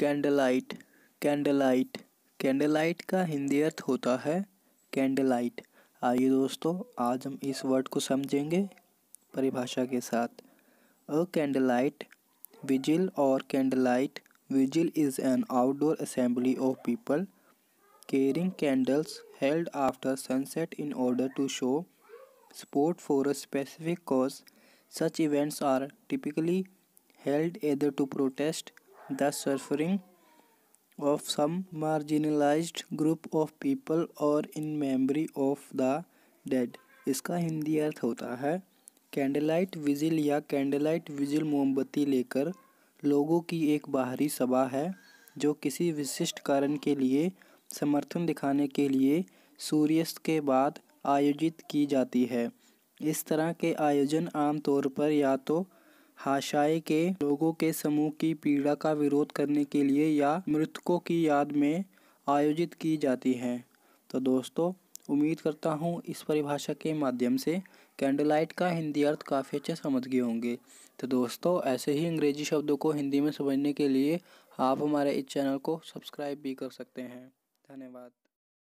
कैंडलाइट कैंडलाइट कैंडलाइट का हिंदी अर्थ होता है कैंडलाइट आइए दोस्तों आज हम इस वर्ड को समझेंगे परिभाषा के साथ अ कैंडलाइट विजिल और candlelight vigil is an outdoor assembly of people carrying candles held after sunset in order to show support for a specific cause such events are typically held either to protest the suffering of some marginalized group of people or in memory of the dead इसका हिंदी अर्थ होता है कैंडलाइट vigil या कैंडलाइट vigil मोमबत्ती लेकर लोगों की एक बाहरी सभा है जो किसी विशिष्ट कारण के लिए समर्थन दिखाने के लिए सूर्यास्त के बाद आयोजित की जाती है इस तरह के आयोजन आमतौर पर या तो हाशाए के लोगों के समूह की पीड़ा का विरोध करने के लिए या मृतकों की याद में आयोजित की जाती हैं तो दोस्तों उम्मीद करता हूँ इस परिभाषा के माध्यम से कैंडलाइट का हिंदी अर्थ काफ़ी अच्छे समझ गए होंगे तो दोस्तों ऐसे ही अंग्रेजी शब्दों को हिंदी में समझने के लिए आप हमारे इस चैनल को सब्सक्राइब भी कर सकते हैं धन्यवाद